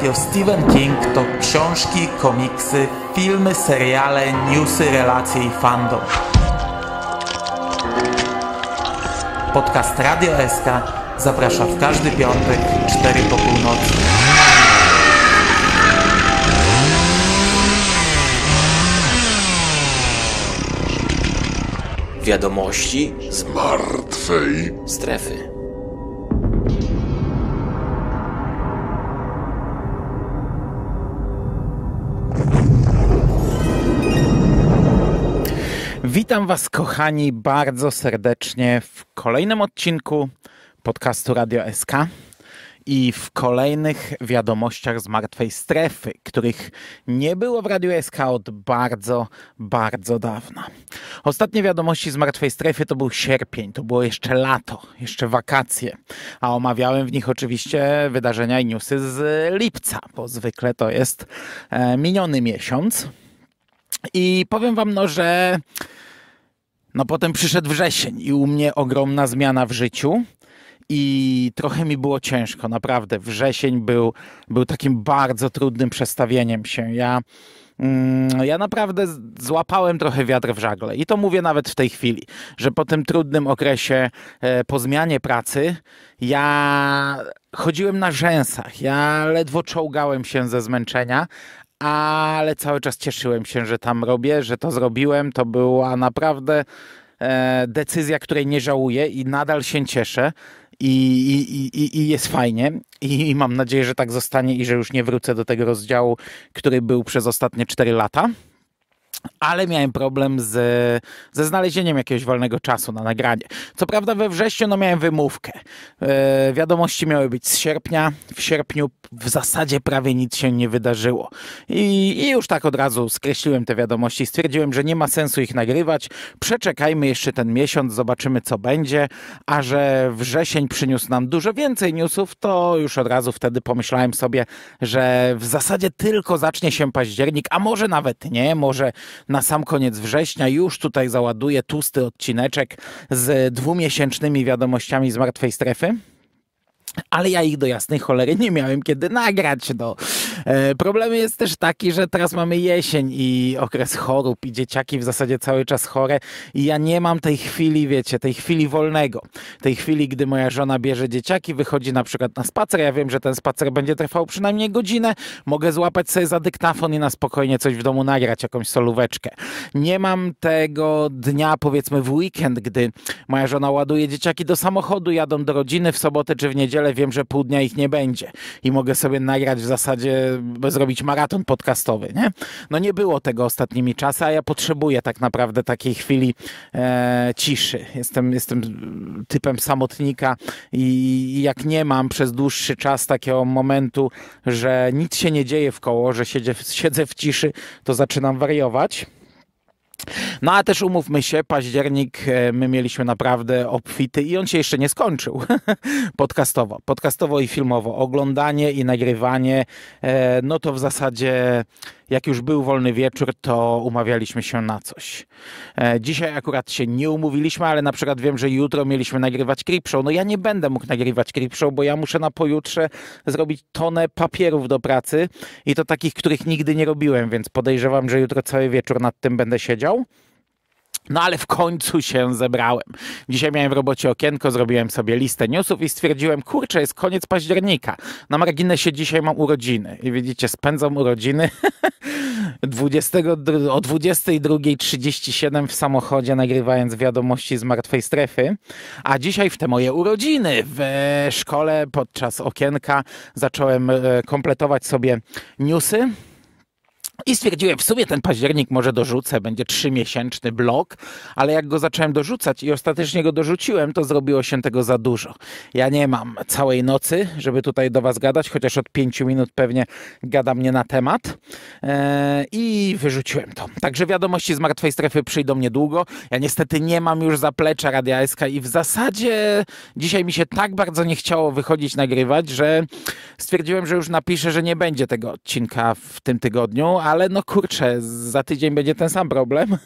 Radio Stephen King to książki, komiksy, filmy, seriale, newsy, relacje i fandom. Podcast Radio SK zaprasza w każdy piątek 4 po północy. Wiadomości z martwej strefy. Witam Was, kochani, bardzo serdecznie w kolejnym odcinku podcastu Radio SK i w kolejnych wiadomościach z martwej strefy, których nie było w Radio SK od bardzo, bardzo dawna. Ostatnie wiadomości z martwej strefy to był sierpień, to było jeszcze lato, jeszcze wakacje, a omawiałem w nich oczywiście wydarzenia i newsy z lipca, bo zwykle to jest e, miniony miesiąc. I powiem wam, no, że no potem przyszedł wrzesień i u mnie ogromna zmiana w życiu. I trochę mi było ciężko, naprawdę. Wrzesień był, był takim bardzo trudnym przestawieniem się. Ja, mm, ja naprawdę złapałem trochę wiatr w żagle. I to mówię nawet w tej chwili, że po tym trudnym okresie e, po zmianie pracy ja chodziłem na rzęsach. Ja ledwo czołgałem się ze zmęczenia, ale cały czas cieszyłem się, że tam robię, że to zrobiłem. To była naprawdę e, decyzja, której nie żałuję i nadal się cieszę. I, i, i, i jest fajnie. I, I mam nadzieję, że tak zostanie i że już nie wrócę do tego rozdziału, który był przez ostatnie 4 lata ale miałem problem z, ze znalezieniem jakiegoś wolnego czasu na nagranie. Co prawda we wrześniu no miałem wymówkę. Yy, wiadomości miały być z sierpnia. W sierpniu w zasadzie prawie nic się nie wydarzyło. I, I, już tak od razu skreśliłem te wiadomości. Stwierdziłem, że nie ma sensu ich nagrywać. Przeczekajmy jeszcze ten miesiąc, zobaczymy co będzie. A że wrzesień przyniósł nam dużo więcej newsów, to już od razu wtedy pomyślałem sobie, że w zasadzie tylko zacznie się październik, a może nawet nie, może na sam koniec września. Już tutaj załaduję tłusty odcineczek z dwumiesięcznymi wiadomościami z martwej strefy ale ja ich do jasnej cholery nie miałem kiedy nagrać. No. E, problem jest też taki, że teraz mamy jesień i okres chorób i dzieciaki w zasadzie cały czas chore i ja nie mam tej chwili, wiecie, tej chwili wolnego. Tej chwili, gdy moja żona bierze dzieciaki, wychodzi na przykład na spacer, ja wiem, że ten spacer będzie trwał przynajmniej godzinę, mogę złapać sobie za dyktafon i na spokojnie coś w domu nagrać, jakąś solóweczkę. Nie mam tego dnia, powiedzmy w weekend, gdy moja żona ładuje dzieciaki do samochodu, jadą do rodziny w sobotę czy w niedzielę, niedzielę wiem, że pół dnia ich nie będzie i mogę sobie nagrać w zasadzie, zrobić maraton podcastowy, nie? No nie było tego ostatnimi czasy, a ja potrzebuję tak naprawdę takiej chwili e, ciszy. Jestem, jestem typem samotnika i jak nie mam przez dłuższy czas takiego momentu, że nic się nie dzieje w koło, że siedzę, siedzę w ciszy, to zaczynam wariować. No a też umówmy się, październik e, my mieliśmy naprawdę obfity i on się jeszcze nie skończył podcastowo. Podcastowo i filmowo. Oglądanie i nagrywanie, e, no to w zasadzie jak już był wolny wieczór, to umawialiśmy się na coś. E, dzisiaj akurat się nie umówiliśmy, ale na przykład wiem, że jutro mieliśmy nagrywać Creepshow. No ja nie będę mógł nagrywać Creepshow, bo ja muszę na pojutrze zrobić tonę papierów do pracy i to takich, których nigdy nie robiłem, więc podejrzewam, że jutro cały wieczór nad tym będę siedział. No ale w końcu się zebrałem. Dzisiaj miałem w robocie okienko, zrobiłem sobie listę newsów i stwierdziłem, kurczę, jest koniec października. Na marginesie dzisiaj mam urodziny. I widzicie, spędzam urodziny 20, o 22.37 w samochodzie, nagrywając wiadomości z martwej strefy. A dzisiaj w te moje urodziny w szkole podczas okienka zacząłem e, kompletować sobie newsy. I stwierdziłem, w sumie ten październik może dorzucę, będzie trzymiesięczny blok, ale jak go zacząłem dorzucać i ostatecznie go dorzuciłem, to zrobiło się tego za dużo. Ja nie mam całej nocy, żeby tutaj do Was gadać, chociaż od pięciu minut pewnie gada mnie na temat eee, i wyrzuciłem to. Także wiadomości z martwej strefy przyjdą niedługo. Ja niestety nie mam już zaplecza radiańska i w zasadzie dzisiaj mi się tak bardzo nie chciało wychodzić nagrywać, że stwierdziłem, że już napiszę, że nie będzie tego odcinka w tym tygodniu, ale no kurczę, za tydzień będzie ten sam problem.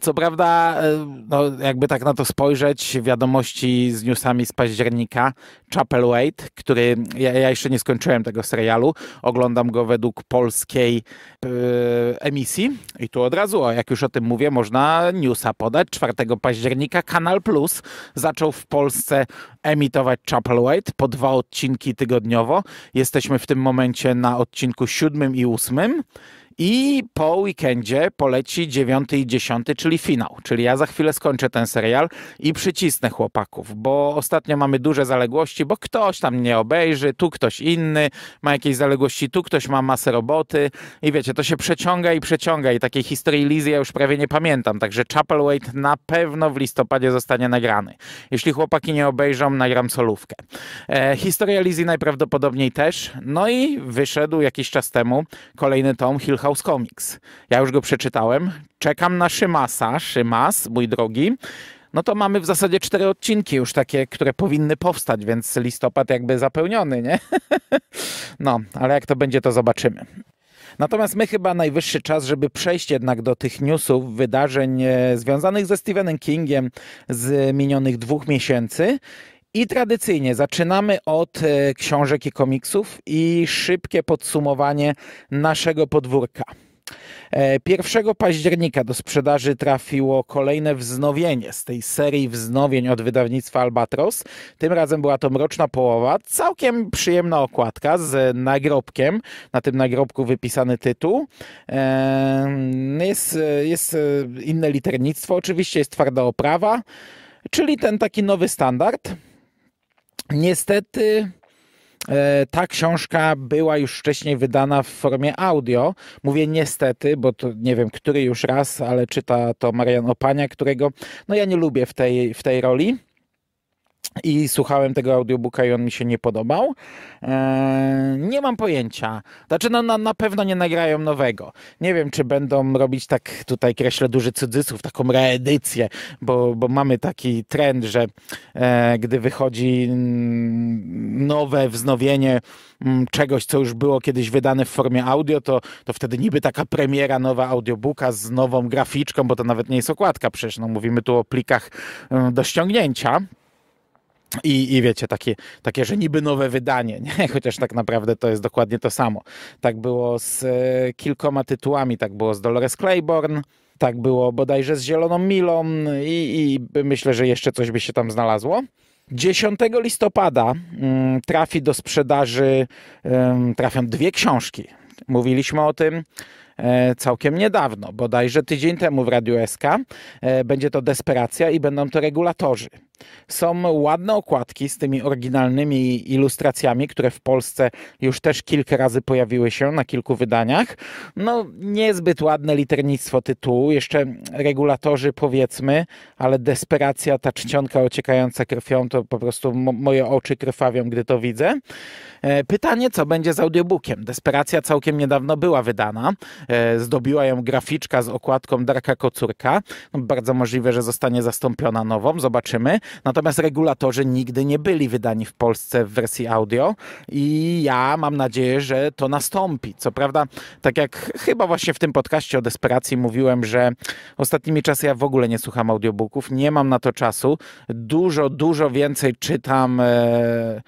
Co prawda, e, no jakby tak na to spojrzeć, wiadomości z newsami z października, Chapel Wait, który ja, ja jeszcze nie skończyłem tego serialu, oglądam go według polskiej yy, emisji i tu od razu, jak już o tym mówię, można newsa podać. 4 października Kanal Plus zaczął w Polsce emitować Chapel Wait po dwa odcinki tygodniowo. Jesteśmy w tym momencie na odcinku siódmym i ósmym. I po weekendzie poleci 9 i 10, czyli finał. Czyli ja za chwilę skończę ten serial i przycisnę chłopaków, bo ostatnio mamy duże zaległości, bo ktoś tam nie obejrzy, tu ktoś inny ma jakieś zaległości, tu ktoś ma masę roboty i wiecie, to się przeciąga i przeciąga i takiej historii Lizy ja już prawie nie pamiętam, także Wait na pewno w listopadzie zostanie nagrany. Jeśli chłopaki nie obejrzą, nagram solówkę. E, historia Lizy najprawdopodobniej też. No i wyszedł jakiś czas temu kolejny tom Hill House House Comics. Ja już go przeczytałem. Czekam na Szymasa. Szymas, mój drogi. No to mamy w zasadzie cztery odcinki już takie, które powinny powstać, więc listopad jakby zapełniony, nie? no, ale jak to będzie, to zobaczymy. Natomiast my chyba najwyższy czas, żeby przejść jednak do tych newsów, wydarzeń e, związanych ze Stephenem Kingiem z minionych dwóch miesięcy i tradycyjnie zaczynamy od e, książek i komiksów i szybkie podsumowanie naszego podwórka. 1 e, października do sprzedaży trafiło kolejne wznowienie z tej serii wznowień od wydawnictwa Albatros. Tym razem była to Mroczna Połowa, całkiem przyjemna okładka z nagrobkiem. Na tym nagrobku wypisany tytuł. E, jest, jest inne liternictwo, oczywiście jest twarda oprawa, czyli ten taki nowy standard. Niestety e, ta książka była już wcześniej wydana w formie audio. Mówię niestety, bo to nie wiem, który już raz, ale czyta to Marian Opania, którego no ja nie lubię w tej, w tej roli i słuchałem tego audiobooka i on mi się nie podobał. Eee, nie mam pojęcia. Znaczy, no, na, na pewno nie nagrają nowego. Nie wiem, czy będą robić tak, tutaj kreślę duży cudzysłów, taką reedycję, bo, bo mamy taki trend, że e, gdy wychodzi mm, nowe wznowienie mm, czegoś, co już było kiedyś wydane w formie audio, to, to wtedy niby taka premiera nowa audiobooka z nową graficzką, bo to nawet nie jest okładka przecież, no mówimy tu o plikach e, do ściągnięcia. I, I wiecie, takie, takie, że niby nowe wydanie, nie? chociaż tak naprawdę to jest dokładnie to samo. Tak było z e, kilkoma tytułami, tak było z Dolores Claiborne, tak było bodajże z Zieloną Milą i, i myślę, że jeszcze coś by się tam znalazło. 10 listopada mm, trafi do sprzedaży, trafią dwie książki. Mówiliśmy o tym e, całkiem niedawno, bodajże tydzień temu w Radiu SK. E, będzie to Desperacja i będą to regulatorzy. Są ładne okładki z tymi oryginalnymi ilustracjami, które w Polsce już też kilka razy pojawiły się na kilku wydaniach. No, niezbyt ładne liternictwo tytułu, jeszcze regulatorzy powiedzmy, ale desperacja, ta czcionka ociekająca krwią, to po prostu moje oczy krwawią, gdy to widzę. E, pytanie, co będzie z audiobookiem? Desperacja całkiem niedawno była wydana. E, zdobiła ją graficzka z okładką Darka Kocurka. No, bardzo możliwe, że zostanie zastąpiona nową, zobaczymy. Natomiast regulatorzy nigdy nie byli wydani w Polsce w wersji audio i ja mam nadzieję, że to nastąpi. Co prawda, tak jak chyba właśnie w tym podcaście o desperacji mówiłem, że ostatnimi czasy ja w ogóle nie słucham audiobooków, nie mam na to czasu. Dużo, dużo więcej czytam e,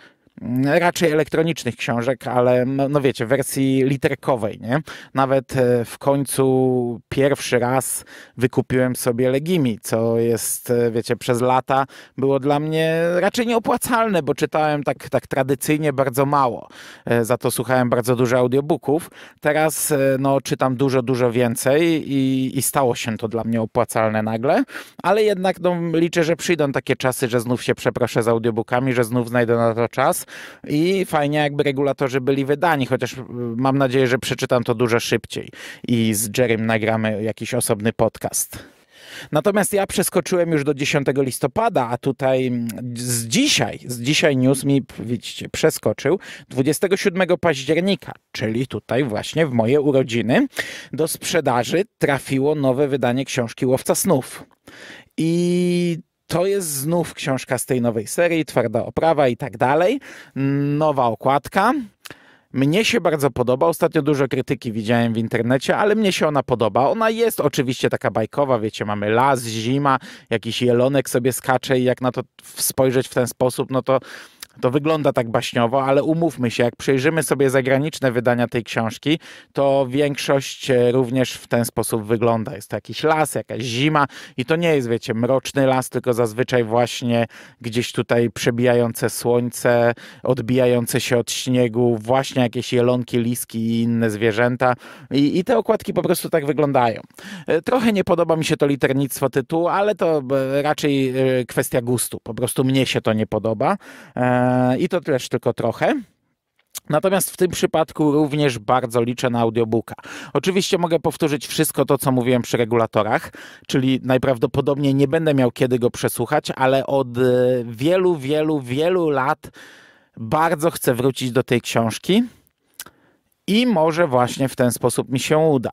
raczej elektronicznych książek, ale no, no wiecie, wersji literkowej, nie? Nawet e, w końcu pierwszy raz wykupiłem sobie Legimi, co jest, e, wiecie, przez lata było dla mnie raczej nieopłacalne, bo czytałem tak, tak tradycyjnie bardzo mało. E, za to słuchałem bardzo dużo audiobooków. Teraz no, czytam dużo, dużo więcej i, i stało się to dla mnie opłacalne nagle, ale jednak no, liczę, że przyjdą takie czasy, że znów się przeproszę z audiobookami, że znów znajdę na to czas, i fajnie jakby regulatorzy byli wydani, chociaż y, mam nadzieję, że przeczytam to dużo szybciej i z Jerem nagramy jakiś osobny podcast. Natomiast ja przeskoczyłem już do 10 listopada, a tutaj mm, z dzisiaj, z dzisiaj news mi, widzicie, przeskoczył 27 października, czyli tutaj właśnie w moje urodziny, do sprzedaży trafiło nowe wydanie książki Łowca Snów. I to jest znów książka z tej nowej serii, twarda oprawa i tak dalej. Nowa okładka. Mnie się bardzo podoba. Ostatnio dużo krytyki widziałem w internecie, ale mnie się ona podoba. Ona jest oczywiście taka bajkowa, wiecie, mamy las, zima, jakiś jelonek sobie skacze i jak na to spojrzeć w ten sposób, no to to wygląda tak baśniowo, ale umówmy się, jak przejrzymy sobie zagraniczne wydania tej książki, to większość e, również w ten sposób wygląda. Jest to jakiś las, jakaś zima i to nie jest, wiecie, mroczny las, tylko zazwyczaj właśnie gdzieś tutaj przebijające słońce, odbijające się od śniegu, właśnie jakieś jelonki, liski i inne zwierzęta. I, i te okładki po prostu tak wyglądają. E, trochę nie podoba mi się to liternictwo tytułu, ale to e, raczej kwestia gustu. Po prostu mnie się to nie podoba. E, I to też tylko trochę. Natomiast w tym przypadku również bardzo liczę na audiobooka. Oczywiście mogę powtórzyć wszystko to, co mówiłem przy regulatorach, czyli najprawdopodobniej nie będę miał kiedy go przesłuchać, ale od e, wielu, wielu, wielu lat bardzo chcę wrócić do tej książki i może właśnie w ten sposób mi się uda.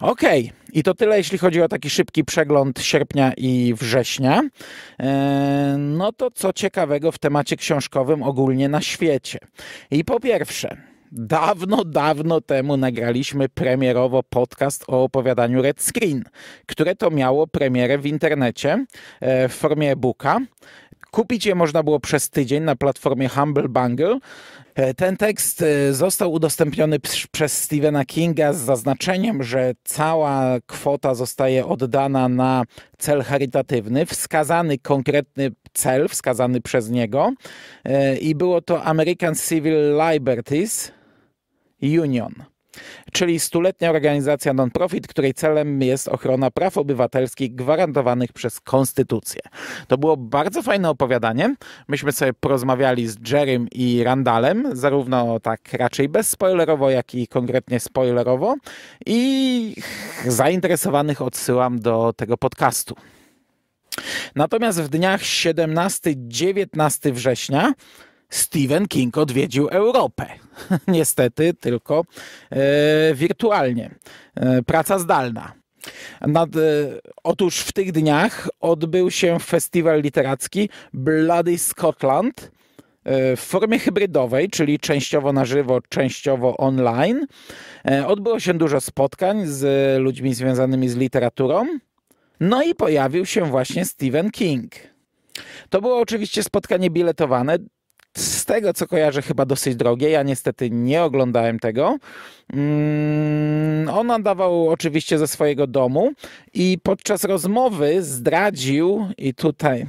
Okej, okay. i to tyle, jeśli chodzi o taki szybki przegląd sierpnia i września. E, no to co ciekawego w temacie książkowym ogólnie na świecie. I po pierwsze, Dawno, dawno temu nagraliśmy premierowo podcast o opowiadaniu Red Screen, które to miało premierę w internecie e, w formie e-booka. Kupić je można było przez tydzień na platformie Humble Bungle. E, ten tekst e, został udostępniony przez Stephena Kinga z zaznaczeniem, że cała kwota zostaje oddana na cel charytatywny, wskazany konkretny cel, wskazany przez niego e, i było to American Civil Liberties Union czyli stuletnia organizacja non-profit, której celem jest ochrona praw obywatelskich gwarantowanych przez konstytucję. To było bardzo fajne opowiadanie. Myśmy sobie porozmawiali z Jerrym i Randalem, zarówno tak raczej bezspoilerowo, jak i konkretnie spoilerowo i zainteresowanych odsyłam do tego podcastu. Natomiast w dniach 17-19 września Stephen King odwiedził Europę. Niestety tylko e, wirtualnie. E, praca zdalna. Nad, e, otóż w tych dniach odbył się festiwal literacki Bloody Scotland e, w formie hybrydowej, czyli częściowo na żywo, częściowo online. E, odbyło się dużo spotkań z ludźmi związanymi z literaturą. No i pojawił się właśnie Stephen King. To było oczywiście spotkanie biletowane z tego co kojarzę, chyba dosyć drogie. Ja niestety nie oglądałem tego. Mm, on nadawał oczywiście ze swojego domu i podczas rozmowy zdradził, i tutaj,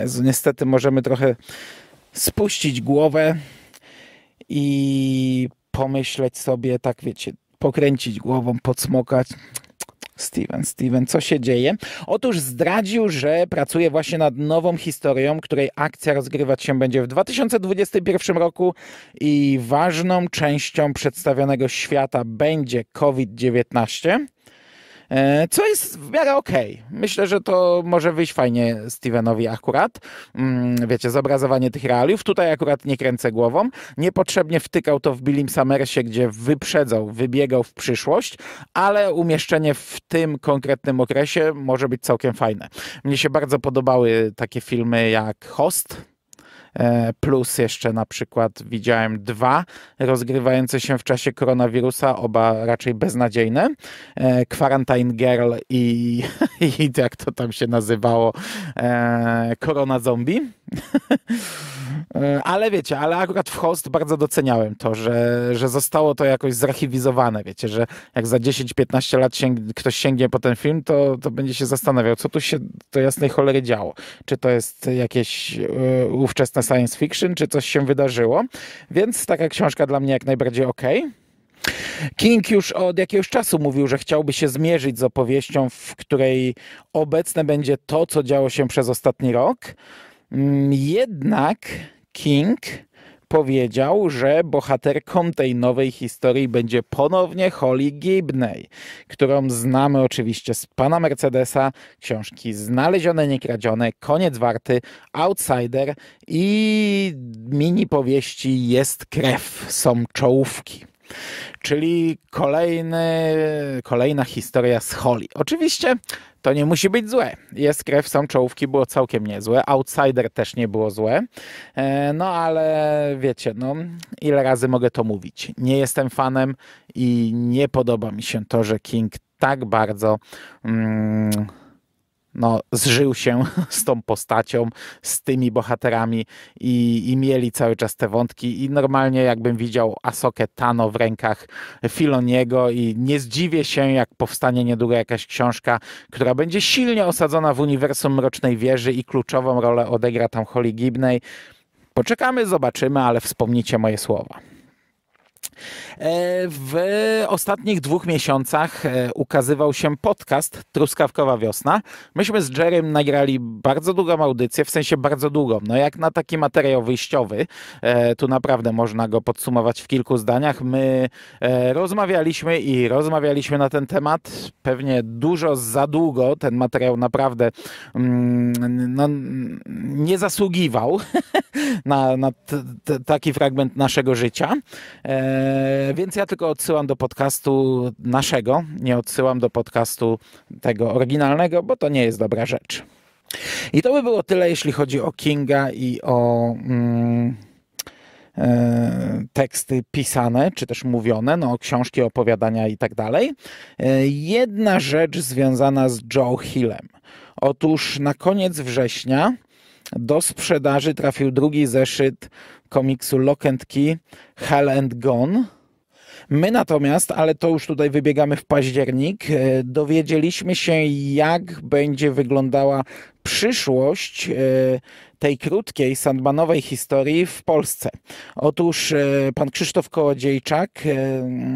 Jezu, niestety możemy trochę spuścić głowę i pomyśleć sobie, tak wiecie, pokręcić głową, podsmokać. Steven, Steven, co się dzieje? Otóż zdradził, że pracuje właśnie nad nową historią, której akcja rozgrywać się będzie w 2021 roku i ważną częścią przedstawionego świata będzie COVID-19. E, co jest w miarę okej. Okay. Myślę, że to może wyjść fajnie Stevenowi akurat. Mm, wiecie, zobrazowanie tych realiów. Tutaj akurat nie kręcę głową. Niepotrzebnie wtykał to w Billim Summersie, gdzie wyprzedzał, wybiegał w przyszłość, ale umieszczenie w tym konkretnym okresie może być całkiem fajne. Mnie się bardzo podobały takie filmy jak Host, E, plus jeszcze na przykład widziałem dwa rozgrywające się w czasie koronawirusa, oba raczej beznadziejne. E, Quarantine Girl i, i jak to tam się nazywało, korona e, zombie. E, ale wiecie, ale akurat w host bardzo doceniałem to, że, że zostało to jakoś zarchiwizowane, wiecie, że jak za 10-15 lat sięg ktoś sięgnie po ten film, to, to będzie się zastanawiał, co tu się do jasnej cholery działo. Czy to jest jakieś y, ówczesne science fiction, czy coś się wydarzyło. Więc taka książka dla mnie jak najbardziej okej. Okay. King już od jakiegoś czasu mówił, że chciałby się zmierzyć z opowieścią, w której obecne będzie to, co działo się przez ostatni rok. Mm, jednak King powiedział, że bohaterką tej nowej historii będzie ponownie Holly Gibney, którą znamy oczywiście z Pana Mercedesa, książki Znalezione, Niekradzione, Koniec Warty, Outsider i mini powieści Jest Krew, są czołówki. Czyli kolejny, kolejna historia z Holly. Oczywiście to nie musi być złe. Jest krew, są czołówki, było całkiem niezłe. Outsider też nie było złe. E, no ale wiecie, no ile razy mogę to mówić. Nie jestem fanem i nie podoba mi się to, że King tak bardzo... Mm, no, zżył się z tą postacią, z tymi bohaterami i, i mieli cały czas te wątki i normalnie jakbym widział Asokę Tano w rękach Filoniego i nie zdziwię się, jak powstanie niedługo jakaś książka, która będzie silnie osadzona w uniwersum Mrocznej Wieży i kluczową rolę odegra tam Holly Gibney. Poczekamy, zobaczymy, ale wspomnijcie moje słowa. E, w ostatnich dwóch miesiącach e, ukazywał się podcast Truskawkowa Wiosna. Myśmy z Jerem nagrali bardzo długą audycję, w sensie bardzo długą. No jak na taki materiał wyjściowy, e, tu naprawdę można go podsumować w kilku zdaniach. My rozmawialiśmy i rozmawialiśmy na ten temat. Pewnie dużo za długo ten materiał naprawdę mm, no, nie zasługiwał na, na t, t, taki fragment naszego życia. E, E, więc ja tylko odsyłam do podcastu naszego, nie odsyłam do podcastu tego oryginalnego, bo to nie jest dobra rzecz. I to by było tyle, jeśli chodzi o Kinga i o mm, e, teksty pisane, czy też mówione, no, książki, opowiadania i tak dalej. E, jedna rzecz związana z Joe Hillem. Otóż na koniec września do sprzedaży trafił drugi zeszyt komiksu Lock and Key, Hell and Gone. My natomiast, ale to już tutaj wybiegamy w październik, e, dowiedzieliśmy się, jak będzie wyglądała przyszłość e, tej krótkiej sandmanowej historii w Polsce. Otóż e, pan Krzysztof Kołodziejczak e,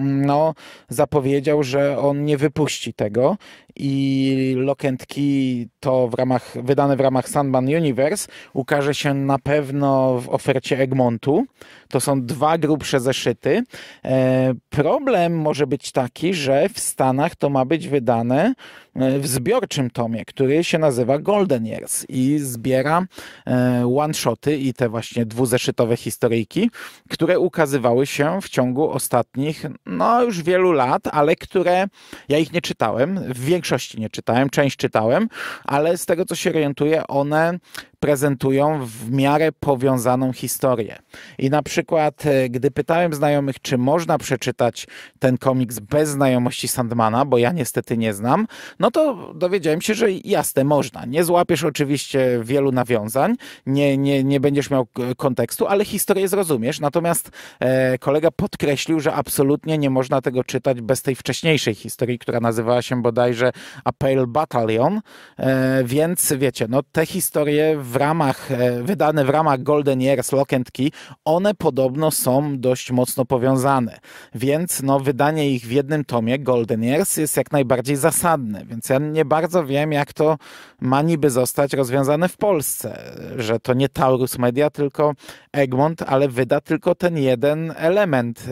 no, zapowiedział, że on nie wypuści tego i lokentki to w ramach, wydane w ramach Sandman Universe ukaże się na pewno w ofercie Egmontu. To są dwa grubsze zeszyty. E, problem może być taki, że w Stanach to ma być wydane E, w zbiorczym tomie, który się nazywa Golden Years i zbiera e, one-shoty i te właśnie dwuzeszytowe historyjki, które ukazywały się w ciągu ostatnich, no już wielu lat, ale które ja ich nie czytałem, w większości nie czytałem, część czytałem, ale z tego co się orientuję, one prezentują w miarę powiązaną historię. I na przykład, e, gdy pytałem znajomych, czy można przeczytać ten komiks bez znajomości Sandmana, bo ja niestety nie znam, no to dowiedziałem się, że jasne, można. Nie złapiesz oczywiście wielu nawiązań, nie, nie, nie będziesz miał kontekstu, ale historię zrozumiesz. Natomiast e, kolega podkreślił, że absolutnie nie można tego czytać bez tej wcześniejszej historii, która nazywała się bodajże Appeal Battalion, e, więc wiecie, no te historie w w ramach, e, wydane w ramach Golden Years Lock and Key, one podobno są dość mocno powiązane. Więc no, wydanie ich w jednym tomie, Golden Years, jest jak najbardziej zasadne. Więc ja nie bardzo wiem, jak to ma niby zostać rozwiązane w Polsce, że to nie Taurus Media, tylko Egmont, ale wyda tylko ten jeden element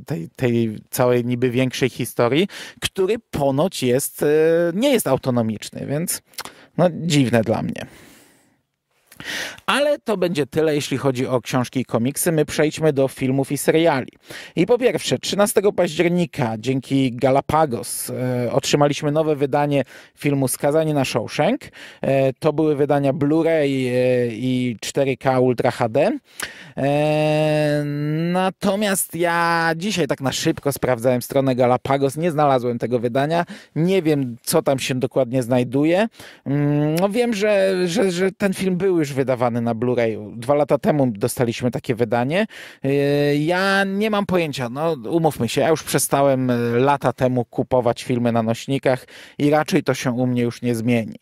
e, tej, tej całej niby większej historii, który ponoć jest, e, nie jest autonomiczny, więc no dziwne dla mnie. Ale to będzie tyle, jeśli chodzi o książki i komiksy. My przejdźmy do filmów i seriali. I po pierwsze, 13 października dzięki Galapagos e, otrzymaliśmy nowe wydanie filmu Skazanie na Shawshank. E, to były wydania Blu-ray e, i 4K Ultra HD. E, natomiast ja dzisiaj tak na szybko sprawdzałem stronę Galapagos, nie znalazłem tego wydania. Nie wiem, co tam się dokładnie znajduje. Mm, no, wiem, że, że, że ten film był już wydawany na blu ray Dwa lata temu dostaliśmy takie wydanie. Yy, ja nie mam pojęcia, no umówmy się, ja już przestałem y, lata temu kupować filmy na nośnikach i raczej to się u mnie już nie zmieni.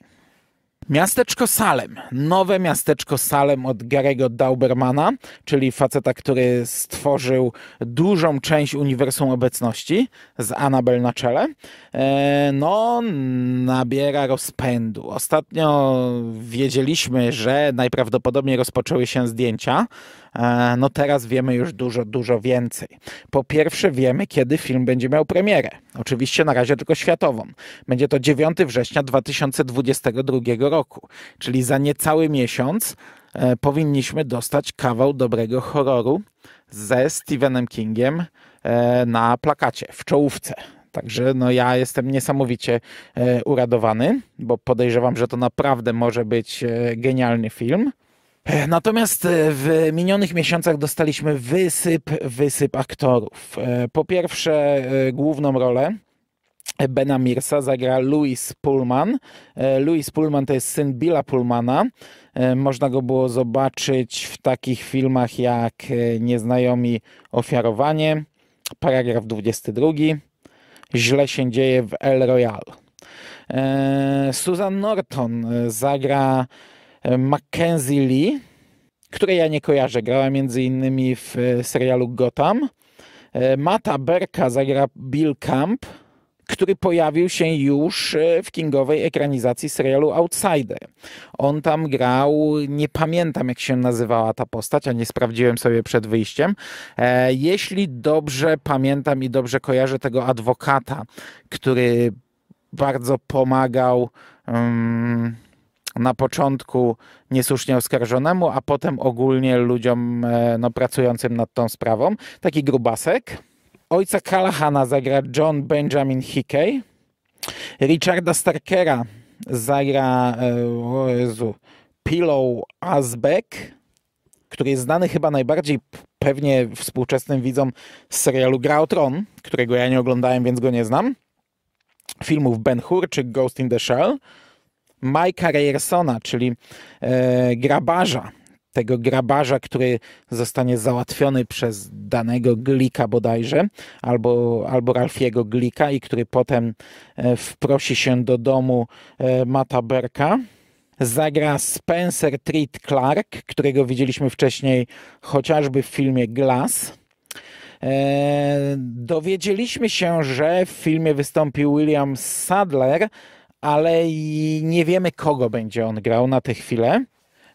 Miasteczko Salem. Nowe miasteczko Salem od Garego Daubermana, czyli faceta, który stworzył dużą część uniwersum obecności z Anabel na czele. E, no, nabiera rozpędu. Ostatnio wiedzieliśmy, że najprawdopodobniej rozpoczęły się zdjęcia E, no teraz wiemy już dużo, dużo więcej. Po pierwsze wiemy, kiedy film będzie miał premierę. Oczywiście na razie tylko światową. Będzie to 9 września 2022 roku, czyli za niecały miesiąc e, powinniśmy dostać kawał dobrego horroru ze Stephenem Kingiem e, na plakacie, w czołówce. Także no ja jestem niesamowicie uradowany, bo podejrzewam, że to naprawdę może być genialny film. E, natomiast e, w minionych miesiącach dostaliśmy wysyp, wysyp aktorów. E, po pierwsze, główną rolę. Bena Mirsa zagra Louis Pullman. Louis Pullman to jest syn Billa Pullmana. Można go było zobaczyć w takich filmach jak Nieznajomi Ofiarowanie, paragraf 22, Źle się dzieje w El Royale. Susan Norton zagra E, Mackenzie Lee, której ja nie kojarzę. Grała między innymi w e, serialu Gotham. E, Mata Berka zagra Bill Camp, który pojawił się już w kingowej ekranizacji serialu Outsider. On tam grał, nie pamiętam jak się nazywała ta postać, a nie sprawdziłem sobie przed wyjściem. Jeśli dobrze pamiętam i dobrze kojarzę tego adwokata, który bardzo pomagał. Um, na początku niesłusznie oskarżonemu, a potem ogólnie ludziom e, no, pracującym nad tą sprawą. Taki grubasek. Ojca Callahana zagra John Benjamin Hickey. Richarda Starkera zagra e, o Jezu, Pillow Asbeck, który jest znany chyba najbardziej pewnie współczesnym widzom z serialu Gra o Tron, którego ja nie oglądałem, więc go nie znam. Filmów Ben Hur czy Ghost in the Shell. Majka Reyersona, czyli e, grabarza, tego grabarza, który zostanie załatwiony przez danego Glika bodajże, albo, albo Ralfiego Glika i który potem e, wprosi się do domu e, Mata Berka. Zagra Spencer Treat Clark, którego widzieliśmy wcześniej chociażby w filmie Glass. E, dowiedzieliśmy się, że w filmie wystąpił William Sadler, ale nie wiemy, kogo będzie on grał na tę chwilę.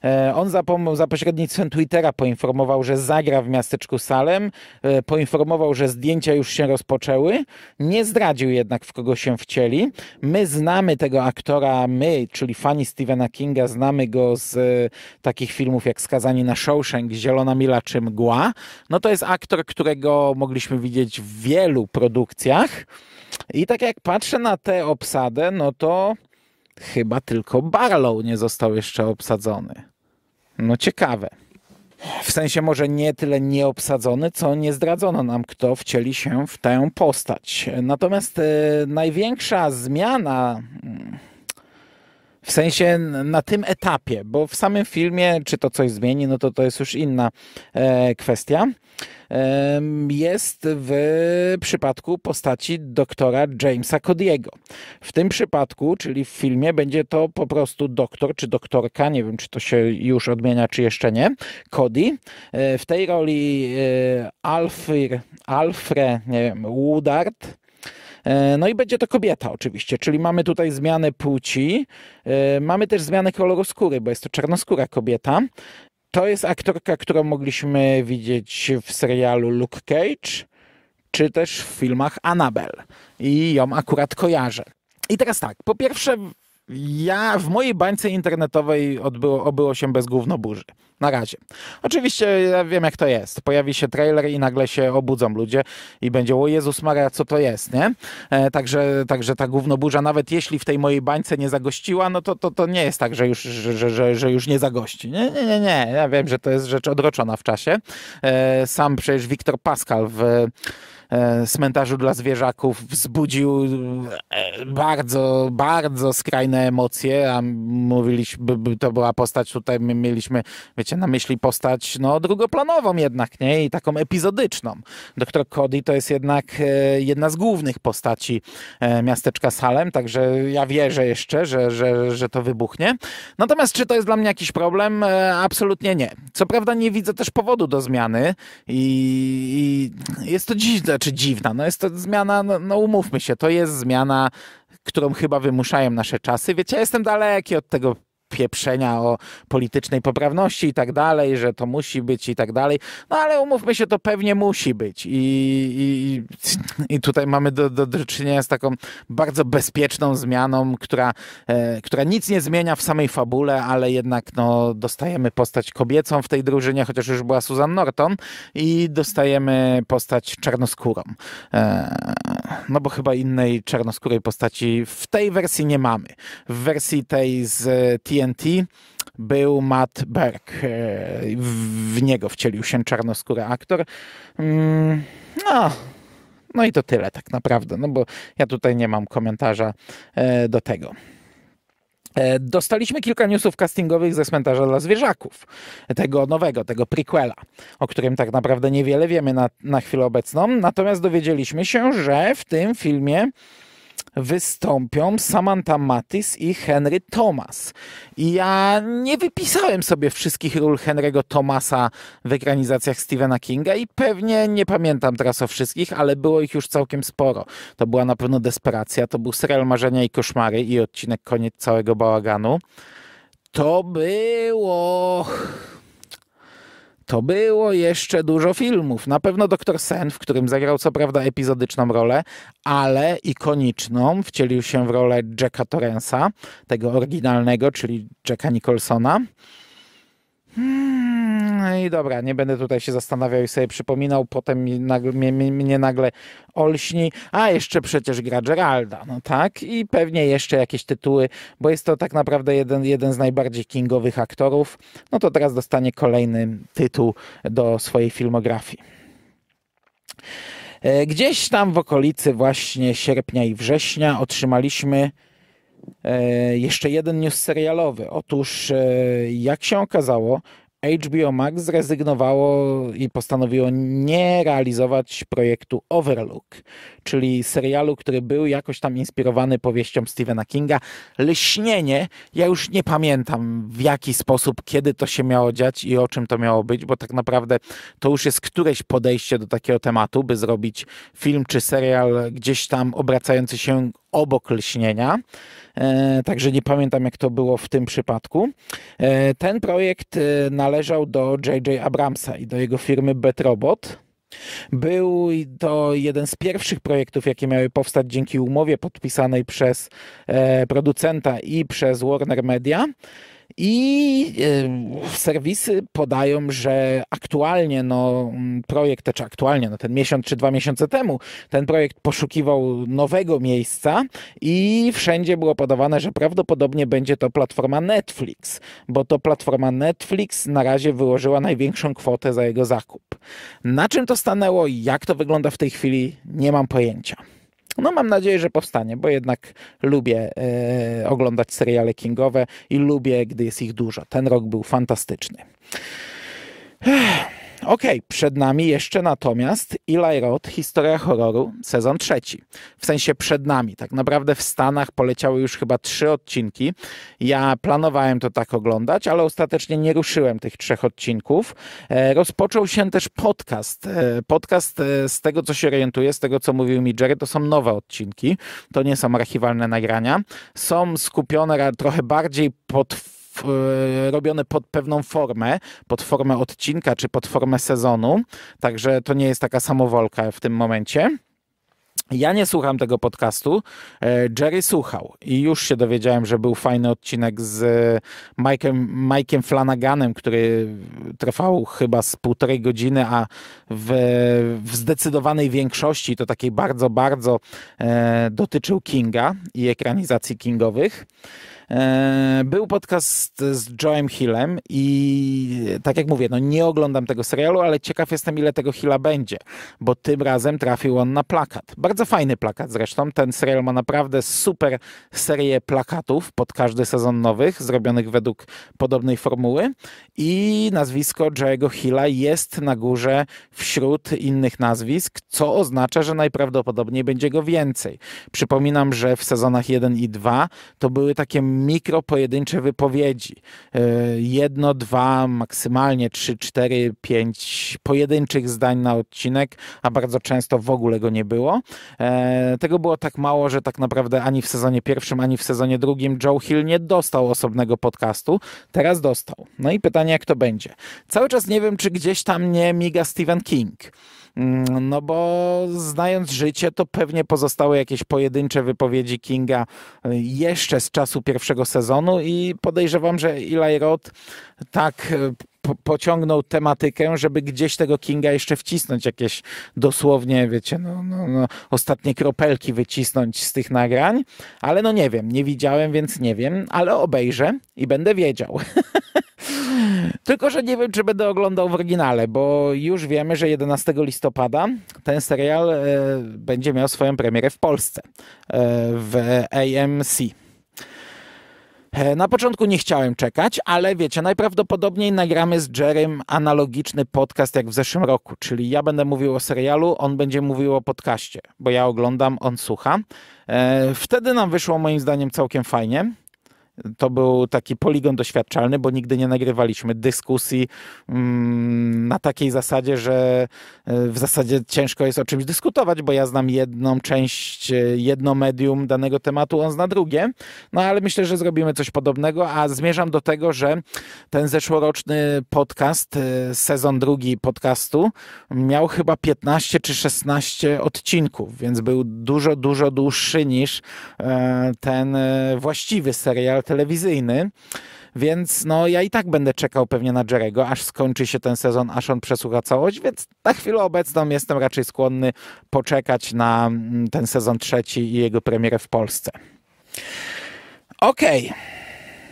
E, on za, za pośrednictwem Twittera poinformował, że zagra w miasteczku Salem, e, poinformował, że zdjęcia już się rozpoczęły, nie zdradził jednak, w kogo się wcieli. My znamy tego aktora, my, czyli fani Stephena Kinga, znamy go z e, takich filmów jak Skazani na Shawshank, Zielona Mila czy Mgła. No to jest aktor, którego mogliśmy widzieć w wielu produkcjach. I tak jak patrzę na tę obsadę, no to chyba tylko Barlow nie został jeszcze obsadzony. No ciekawe. W sensie może nie tyle nieobsadzony, co nie zdradzono nam, kto wcieli się w tę postać. Natomiast e, największa zmiana mm, w sensie na tym etapie, bo w samym filmie, czy to coś zmieni, no to to jest już inna e, kwestia. E, jest w przypadku postaci doktora Jamesa Codiego. W tym przypadku, czyli w filmie, będzie to po prostu doktor czy doktorka, nie wiem czy to się już odmienia, czy jeszcze nie, Cody. E, w tej roli e, Alfred, Alfre, nie wiem, Woodard E, no i będzie to kobieta oczywiście, czyli mamy tutaj zmianę płci, e, mamy też zmianę koloru skóry, bo jest to czarnoskóra kobieta. To jest aktorka, którą mogliśmy widzieć w serialu Luke Cage, czy też w filmach Annabelle. I ją akurat kojarzę. I teraz tak, po pierwsze ja w mojej bańce internetowej odbyło, obyło się bez gówno burzy. Na razie. Oczywiście ja wiem jak to jest. Pojawi się trailer i nagle się obudzą ludzie i będzie o Jezus Maria, co to jest, nie? E, także, także ta gówno burza, nawet jeśli w tej mojej bańce nie zagościła, no to, to, to nie jest tak, że już, że, że, że już nie zagości. Nie, nie, nie, nie. Ja wiem, że to jest rzecz odroczona w czasie. E, sam przecież Wiktor Pascal w E, cmentarzu dla zwierzaków wzbudził e, bardzo, bardzo skrajne emocje, a mówiliśmy, to była postać tutaj, my mieliśmy, wiecie, na myśli postać no, drugoplanową jednak, nie? I taką epizodyczną. Doktor Cody to jest jednak e, jedna z głównych postaci miasteczka Salem, także ja wierzę jeszcze, że, że, że to wybuchnie. Natomiast czy to jest dla mnie jakiś problem? Absolutnie nie. Co prawda nie widzę też powodu do zmiany i, i jest to dziwne, czy dziwna, no jest to zmiana, no, no umówmy się, to jest zmiana, którą chyba wymuszają nasze czasy. Wiecie, ja jestem daleki od tego pieprzenia o politycznej poprawności i tak dalej, że to musi być i tak dalej. No ale umówmy się, to pewnie musi być. I, i, i tutaj mamy do, do, do, czynienia z taką bardzo bezpieczną zmianą, która, e, która nic nie zmienia w samej fabule, ale jednak no, dostajemy postać kobiecą w tej drużynie, chociaż już była Susan Norton i dostajemy postać czarnoskórą. E, no bo chyba innej czarnoskórej postaci w tej wersji nie mamy. W wersji tej z TNT e, był Matt Berg. E, w niego wcielił się czarnoskóry aktor. Mm, no, no i to tyle tak naprawdę, no bo ja tutaj nie mam komentarza e, do tego. E, dostaliśmy kilka newsów castingowych ze cmentarza dla zwierzaków, tego nowego, tego prequela, o którym tak naprawdę niewiele wiemy na, na chwilę obecną. Natomiast dowiedzieliśmy się, że w tym filmie wystąpią Samantha Matis i Henry Thomas. ja nie wypisałem sobie wszystkich ról Henry'ego Thomasa w ekranizacjach Stephena Kinga i pewnie nie pamiętam teraz o wszystkich, ale było ich już całkiem sporo. To była na pewno Desperacja, to był serial Marzenia i Koszmary i odcinek Koniec całego bałaganu. To było to było jeszcze dużo filmów. Na pewno Doktor Sen, w którym zagrał co prawda epizodyczną rolę, ale ikoniczną, wcielił się w rolę Jacka Torrensa, tego oryginalnego, czyli Jacka Nicholsona. Hmm, no I dobra, nie będę tutaj się zastanawiał i sobie przypominał, potem mi nagle, mnie, mnie nagle olśni, a jeszcze przecież gra Geralda, no tak? I pewnie jeszcze jakieś tytuły, bo jest to tak naprawdę jeden, jeden z najbardziej kingowych aktorów, no to teraz dostanie kolejny tytuł do swojej filmografii. E, gdzieś tam w okolicy właśnie sierpnia i września otrzymaliśmy E, jeszcze jeden news serialowy. Otóż, e, jak się okazało, HBO Max zrezygnowało i postanowiło nie realizować projektu Overlook, czyli serialu, który był jakoś tam inspirowany powieścią Stephena Kinga. Lśnienie, ja już nie pamiętam w jaki sposób, kiedy to się miało dziać i o czym to miało być, bo tak naprawdę to już jest któreś podejście do takiego tematu, by zrobić film czy serial gdzieś tam obracający się obok lśnienia. E, także nie pamiętam, jak to było w tym przypadku. E, ten projekt e, należał do J.J. Abramsa i do jego firmy Betrobot. Był to jeden z pierwszych projektów, jakie miały powstać dzięki umowie podpisanej przez producenta i przez Warner Media. I serwisy podają, że aktualnie no, mm, projekt, czy znaczy aktualnie, no, ten miesiąc czy dwa miesiące temu, ten projekt poszukiwał nowego miejsca i wszędzie było podawane, że prawdopodobnie będzie to platforma Netflix, bo to platforma Netflix na razie wyłożyła największą kwotę za jego zakup. Na czym to stanęło, jak to wygląda w tej chwili, nie mam pojęcia. No mam nadzieję, że powstanie, bo jednak lubię e, oglądać seriale kingowe i lubię, gdy jest ich dużo. Ten rok był fantastyczny. Ech. Okej, okay, przed nami jeszcze natomiast Eli Roth, Historia Horroru, sezon trzeci. W sensie przed nami. Tak naprawdę w Stanach poleciały już chyba trzy odcinki. Ja planowałem to tak oglądać, ale ostatecznie nie ruszyłem tych trzech odcinków. E, rozpoczął się też podcast. E, podcast e, z tego, co się orientuję, z tego, co mówił mi Jerry, to są nowe odcinki. To nie są archiwalne nagrania. Są skupione trochę bardziej pod E, robione pod pewną formę, pod formę odcinka czy pod formę sezonu, także to nie jest taka samowolka w tym momencie. Ja nie słucham tego podcastu. E, Jerry słuchał i już się dowiedziałem, że był fajny odcinek z e, Mike'em, Mike'em Flanaganem, który trwał chyba z półtorej godziny, a w, w zdecydowanej większości, to takiej bardzo, bardzo e, dotyczył Kinga i ekranizacji Kingowych. E, był podcast z Joe'em Hillem i tak jak mówię, no nie oglądam tego serialu, ale ciekaw jestem, ile tego Hilla będzie, bo tym razem trafił on na plakat. Bardzo fajny plakat zresztą. Ten serial ma naprawdę super serię plakatów pod każdy sezon nowych, zrobionych według podobnej formuły. I nazwisko Joe'ego Hilla jest na górze wśród innych nazwisk, co oznacza, że najprawdopodobniej będzie go więcej. Przypominam, że w sezonach 1 i 2 to były takie mikro pojedyncze wypowiedzi. E, jedno, dwa, maksymalnie trzy, cztery, pięć pojedynczych zdań na odcinek, a bardzo często w ogóle go nie było. E, tego było tak mało, że tak naprawdę ani w sezonie pierwszym, ani w sezonie drugim Joe Hill nie dostał osobnego podcastu. Teraz dostał. No i pytanie, jak to będzie. Cały czas nie wiem, czy gdzieś tam nie miga Stephen King. Mm, no bo znając życie, to pewnie pozostały jakieś pojedyncze wypowiedzi Kinga y, jeszcze z czasu pierwszego sezonu i podejrzewam, że Eli Roth tak y, pociągnął tematykę, żeby gdzieś tego Kinga jeszcze wcisnąć, jakieś dosłownie, wiecie, no, no, no, ostatnie kropelki wycisnąć z tych nagrań, ale no nie wiem, nie widziałem, więc nie wiem, ale obejrzę i będę wiedział. Tylko, że nie wiem, czy będę oglądał w oryginale, bo już wiemy, że 11 listopada ten serial e, będzie miał swoją premierę w Polsce, e, w AMC. E, na początku nie chciałem czekać, ale wiecie, najprawdopodobniej nagramy z Jerem analogiczny podcast jak w zeszłym roku, czyli ja będę mówił o serialu, on będzie mówił o podcaście, bo ja oglądam, on słucha. E, wtedy nam wyszło moim zdaniem całkiem fajnie. To był taki poligon doświadczalny, bo nigdy nie nagrywaliśmy dyskusji mm, na takiej zasadzie, że e, w zasadzie ciężko jest o czymś dyskutować, bo ja znam jedną część, e, jedno medium danego tematu, on zna drugie. No ale myślę, że zrobimy coś podobnego, a zmierzam do tego, że ten zeszłoroczny podcast, e, sezon drugi podcastu, miał chyba 15 czy 16 odcinków, więc był dużo, dużo dłuższy niż ten właściwy serial telewizyjny. Więc no ja i tak będę czekał pewnie na Jerego, aż skończy się ten sezon, aż on przesłucha całość, więc na chwilę obecną jestem raczej skłonny poczekać na mm, ten sezon trzeci i jego premierę w Polsce. Okej. Okay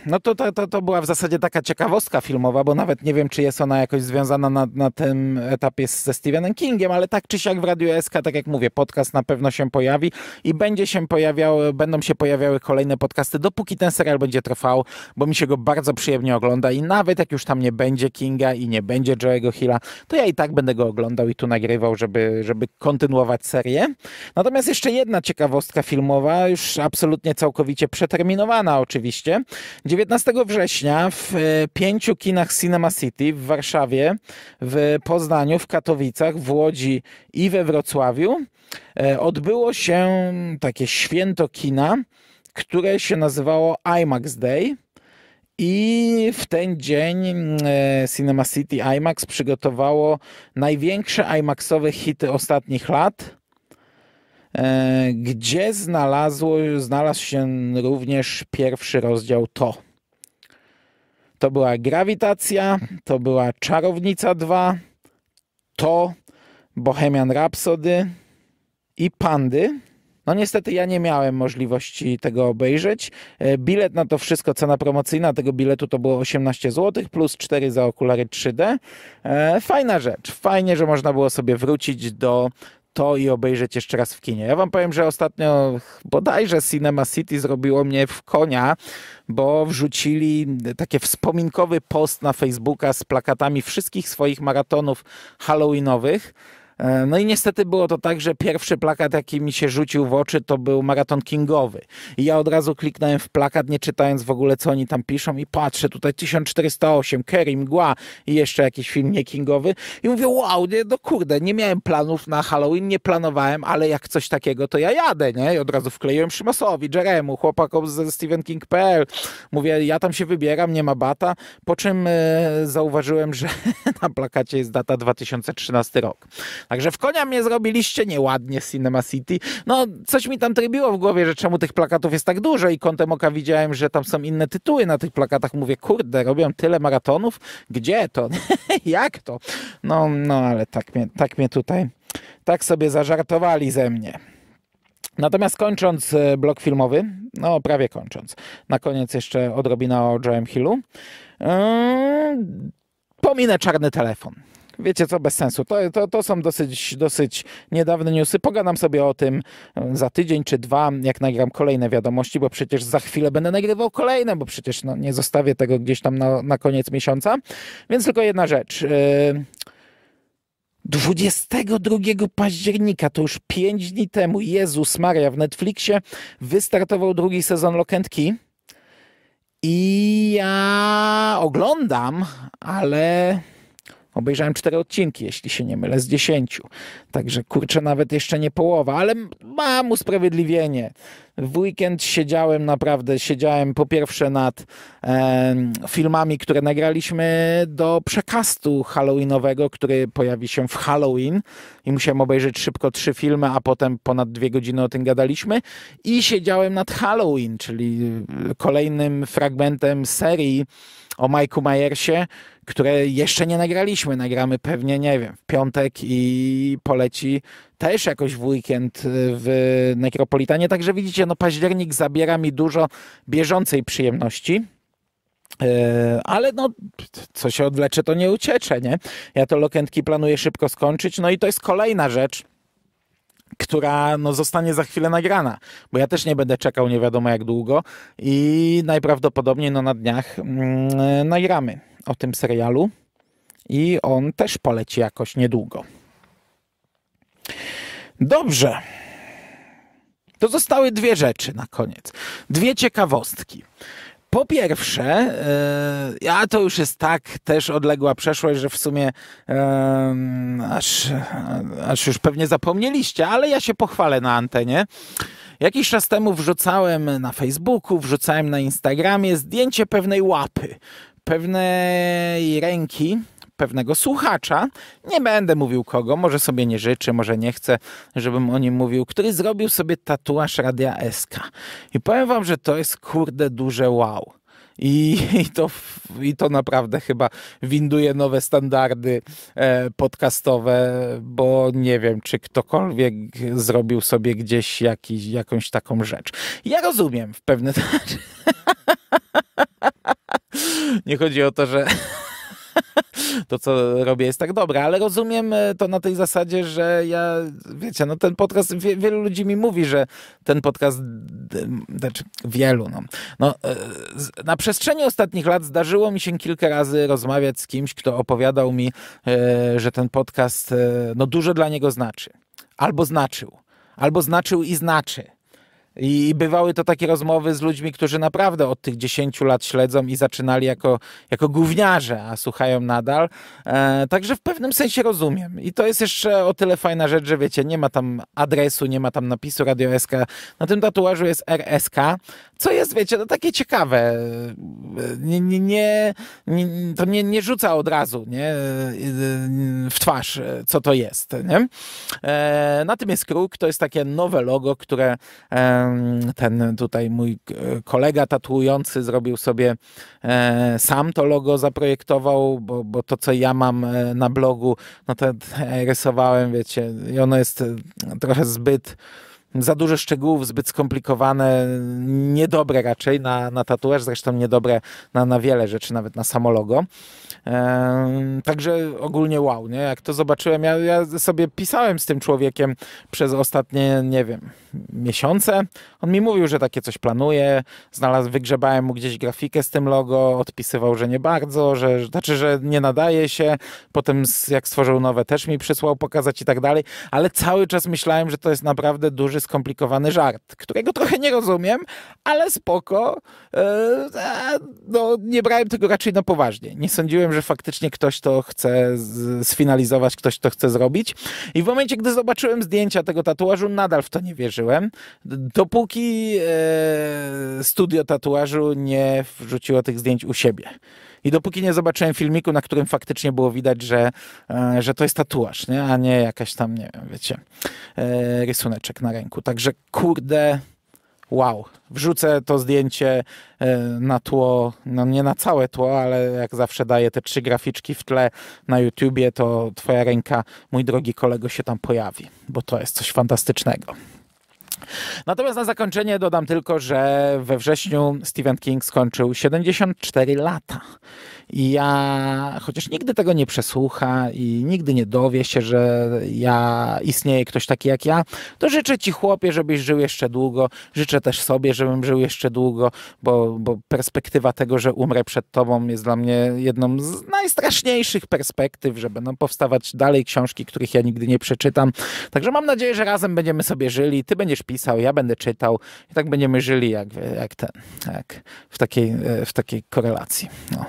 no to, to, to, to była w zasadzie taka ciekawostka filmowa, bo nawet nie wiem, czy jest ona jakoś związana na, na tym etapie ze Stephenem Kingiem, ale tak czy siak w Radio SK, tak jak mówię, podcast na pewno się pojawi i będzie się pojawiały, będą się pojawiały kolejne podcasty, dopóki ten serial będzie trwał, bo mi się go bardzo przyjemnie ogląda i nawet jak już tam nie będzie Kinga i nie będzie Joe'ego Hilla, to ja i tak będę go oglądał i tu nagrywał, żeby, żeby kontynuować serię. Natomiast jeszcze jedna ciekawostka filmowa, już absolutnie całkowicie przeterminowana oczywiście, gdzie 19 września w e, pięciu kinach Cinema City w Warszawie, w Poznaniu, w Katowicach, w Łodzi i we Wrocławiu e, odbyło się takie święto kina, które się nazywało IMAX Day. I w ten dzień mm, e, Cinema City IMAX przygotowało największe IMAXowe hity ostatnich lat E, gdzie znalazło, znalazł się również pierwszy rozdział To. To była Grawitacja, to była Czarownica 2, To, Bohemian Rhapsody i Pandy. No niestety ja nie miałem możliwości tego obejrzeć. E, bilet na to wszystko, cena promocyjna tego biletu to było 18 zł plus 4 za okulary 3D. E, fajna rzecz. Fajnie, że można było sobie wrócić do to i obejrzeć jeszcze raz w kinie. Ja wam powiem, że ostatnio bodajże Cinema City zrobiło mnie w konia, bo wrzucili taki wspominkowy post na Facebooka z plakatami wszystkich swoich maratonów halloweenowych. E, no i niestety było to tak, że pierwszy plakat, jaki mi się rzucił w oczy, to był maraton kingowy. I ja od razu kliknąłem w plakat, nie czytając w ogóle, co oni tam piszą i patrzę, tutaj 1408, Kerry, mgła i jeszcze jakiś film nie kingowy. I mówię, wow, nie, no kurde, nie miałem planów na Halloween, nie planowałem, ale jak coś takiego, to ja jadę, nie? I od razu wkleiłem Szymasowi, Jeremu, chłopakom ze StephenKing.pl. Mówię, ja tam się wybieram, nie ma bata. Po czym e, zauważyłem, że na plakacie jest data 2013 rok. Także w konia mnie zrobiliście nieładnie z Cinema City. No, coś mi tam trybiło w głowie, że czemu tych plakatów jest tak dużo i kątem oka widziałem, że tam są inne tytuły na tych plakatach. Mówię, kurde, robią tyle maratonów? Gdzie to? Jak to? No, no, ale tak mnie, tak mnie tutaj, tak sobie zażartowali ze mnie. Natomiast kończąc e, blok filmowy, no prawie kończąc, na koniec jeszcze odrobina o Joem Hillu. Yy, pominę czarny telefon wiecie co, bez sensu. To, to, to są dosyć, dosyć niedawne newsy. Pogadam sobie o tym mm, za tydzień czy dwa, jak nagram kolejne wiadomości, bo przecież za chwilę będę nagrywał kolejne, bo przecież no, nie zostawię tego gdzieś tam na, na koniec miesiąca. Więc tylko jedna rzecz. 22 y, października, to już 5 dni temu, Jezus Maria, w Netflixie wystartował drugi sezon Lokentki. I ja oglądam, ale Obejrzałem cztery odcinki, jeśli się nie mylę, z dziesięciu. Także kurczę, nawet jeszcze nie połowa, ale mam usprawiedliwienie w weekend siedziałem naprawdę, siedziałem po pierwsze nad e, filmami, które nagraliśmy do przekastu halloweenowego, który pojawi się w Halloween i musiałem obejrzeć szybko trzy filmy, a potem ponad dwie godziny o tym gadaliśmy i siedziałem nad Halloween, czyli e, kolejnym fragmentem serii o Mike'u Myersie, które jeszcze nie nagraliśmy. Nagramy pewnie, nie wiem, w piątek i poleci też jakoś w weekend y, w Nekropolitanie. Także widzicie, no październik zabiera mi dużo bieżącej przyjemności. E, ale no, co się odwlecze, to nie uciecze, nie? Ja to lokentki planuję szybko skończyć. No i to jest kolejna rzecz, która no, zostanie za chwilę nagrana, bo ja też nie będę czekał nie wiadomo jak długo i najprawdopodobniej no, na dniach mm, nagramy o tym serialu i on też poleci jakoś niedługo. Dobrze. To zostały dwie rzeczy na koniec. Dwie ciekawostki. Po pierwsze, ja e, to już jest tak też odległa przeszłość, że w sumie aż, aż już pewnie zapomnieliście, ale ja się pochwalę na antenie. Jakiś czas temu wrzucałem na Facebooku, wrzucałem na Instagramie zdjęcie pewnej łapy, pewnej ręki, pewnego słuchacza, nie będę mówił kogo, może sobie nie życzy, może nie chce, żebym o nim mówił, który zrobił sobie tatuaż Radia SK. I powiem wam, że to jest kurde duże wow. I, I, to, I to naprawdę chyba winduje nowe standardy e, podcastowe, bo nie wiem, czy ktokolwiek zrobił sobie gdzieś jakiś, jakąś taką rzecz. Ja rozumiem w pewne. nie chodzi o to, że. to, co robię, jest tak dobre, ale rozumiem e, to na tej zasadzie, że ja, wiecie, no ten podcast, wie, wielu ludzi mi mówi, że ten podcast, znaczy wielu, no. no. E, na przestrzeni ostatnich lat zdarzyło mi się kilka razy rozmawiać z kimś, kto opowiadał mi, e, że ten podcast, no dużo dla niego znaczy. Albo znaczył, albo znaczył i znaczy i bywały to takie rozmowy z ludźmi, którzy naprawdę od tych 10 lat śledzą i zaczynali jako, jako gówniarze, a słuchają nadal. E, także w pewnym sensie rozumiem. I to jest jeszcze o tyle fajna rzecz, że wiecie, nie ma tam adresu, nie ma tam napisu Radio SK. Na tym tatuażu jest RSK, co jest, wiecie, no takie ciekawe. Nie, nie, nie, to nie, nie rzuca od razu nie? w twarz, co to jest. Nie? E, na tym jest kruk, to jest takie nowe logo, które... E, ten tutaj mój e, kolega tatuujący zrobił sobie e, sam to logo, zaprojektował, bo, bo to co ja mam e, na blogu, no to rysowałem, wiecie, i ono jest trochę zbyt za dużo szczegółów, zbyt skomplikowane, niedobre raczej na, na tatuaż, zresztą niedobre na, na wiele rzeczy, nawet na samologo. logo ehm, także ogólnie wow, nie? jak to zobaczyłem, ja, ja sobie pisałem z tym człowiekiem przez ostatnie, nie wiem, miesiące. On mi mówił, że takie coś planuje, znalazł, wygrzebałem mu gdzieś grafikę z tym logo, odpisywał, że nie bardzo, że znaczy, że nie nadaje się, potem jak stworzył nowe też mi przysłał pokazać i tak dalej, ale cały czas myślałem, że to jest naprawdę duży skomplikowany żart, którego trochę nie rozumiem, ale spoko. E, no, nie brałem tego raczej na poważnie. Nie sądziłem, że faktycznie ktoś to chce sfinalizować, ktoś to chce zrobić. I w momencie, gdy zobaczyłem zdjęcia tego tatuażu, nadal w to nie wierzyłem. Dopóki e, studio tatuażu nie wrzuciło tych zdjęć u siebie. I dopóki nie zobaczyłem filmiku, na którym faktycznie było widać, że, e, że to jest tatuaż, nie? a nie jakaś tam, nie wiem, wiecie, e, rysuneczek na ręku. Także kurde, wow. Wrzucę to zdjęcie e, na tło, no nie na całe tło, ale jak zawsze daję te trzy graficzki w tle na YouTubie, to twoja ręka, mój drogi kolego, się tam pojawi, bo to jest coś fantastycznego. Natomiast na zakończenie dodam tylko, że we wrześniu Stephen King skończył 74 lata. I ja, chociaż nigdy tego nie przesłucha i nigdy nie dowie się, że ja istnieje ktoś taki jak ja, to życzę ci chłopie, żebyś żył jeszcze długo. Życzę też sobie, żebym żył jeszcze długo, bo, bo perspektywa tego, że umrę przed tobą jest dla mnie jedną z najstraszniejszych perspektyw, że będą no, powstawać dalej książki, których ja nigdy nie przeczytam. Także mam nadzieję, że razem będziemy sobie żyli. Ty będziesz pisał pisał, ja będę czytał i tak będziemy żyli jak, jak ten, jak w, takiej, e, w takiej korelacji. No.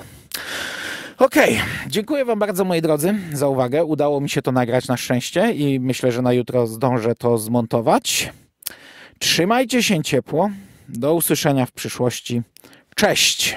Okej, okay. dziękuję Wam bardzo moi drodzy za uwagę. Udało mi się to nagrać na szczęście i myślę, że na jutro zdążę to zmontować. Trzymajcie się ciepło. Do usłyszenia w przyszłości. Cześć!